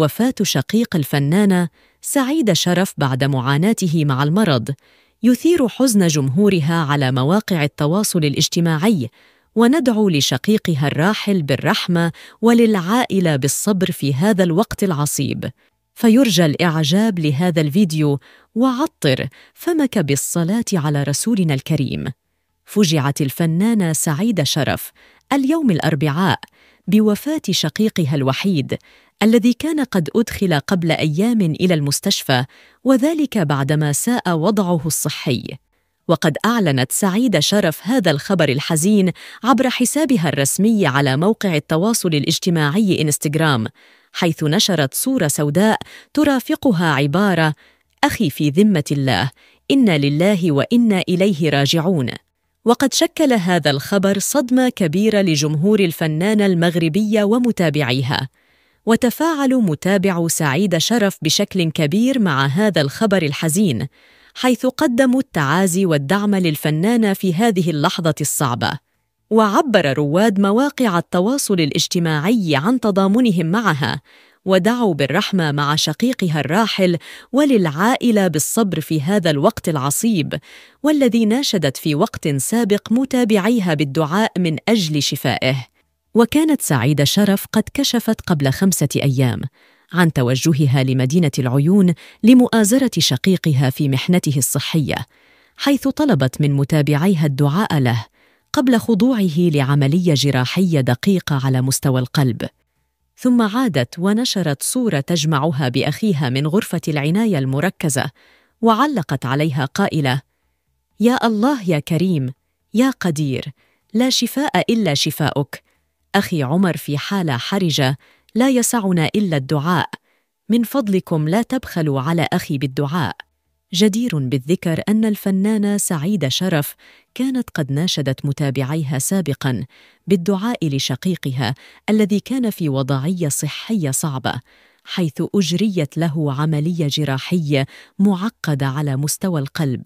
وفاة شقيق الفنانة سعيد شرف بعد معاناته مع المرض يثير حزن جمهورها على مواقع التواصل الاجتماعي وندعو لشقيقها الراحل بالرحمه وللعائله بالصبر في هذا الوقت العصيب فيرجى الاعجاب لهذا الفيديو وعطر فمك بالصلاه على رسولنا الكريم فجعت الفنانه سعيده شرف اليوم الاربعاء بوفاة شقيقها الوحيد الذي كان قد أدخل قبل أيام إلى المستشفى وذلك بعدما ساء وضعه الصحي وقد أعلنت سعيدة شرف هذا الخبر الحزين عبر حسابها الرسمي على موقع التواصل الاجتماعي إنستغرام حيث نشرت صورة سوداء ترافقها عبارة أخي في ذمة الله إنا لله وإنا إليه راجعون وقد شكل هذا الخبر صدمه كبيره لجمهور الفنانه المغربيه ومتابعيها وتفاعل متابع سعيد شرف بشكل كبير مع هذا الخبر الحزين حيث قدموا التعازي والدعم للفنانه في هذه اللحظه الصعبه وعبر رواد مواقع التواصل الاجتماعي عن تضامنهم معها ودعوا بالرحمة مع شقيقها الراحل وللعائلة بالصبر في هذا الوقت العصيب والذي ناشدت في وقت سابق متابعيها بالدعاء من أجل شفائه وكانت سعيدة شرف قد كشفت قبل خمسة أيام عن توجهها لمدينة العيون لمؤازرة شقيقها في محنته الصحية حيث طلبت من متابعيها الدعاء له قبل خضوعه لعملية جراحية دقيقة على مستوى القلب ثم عادت ونشرت صورة تجمعها بأخيها من غرفة العناية المركزة وعلقت عليها قائلة يا الله يا كريم يا قدير لا شفاء إلا شفاؤك أخي عمر في حالة حرجة لا يسعنا إلا الدعاء من فضلكم لا تبخلوا على أخي بالدعاء جدير بالذكر أن الفنانة سعيدة شرف كانت قد ناشدت متابعيها سابقا بالدعاء لشقيقها الذي كان في وضعية صحية صعبة حيث أجريت له عملية جراحية معقدة على مستوى القلب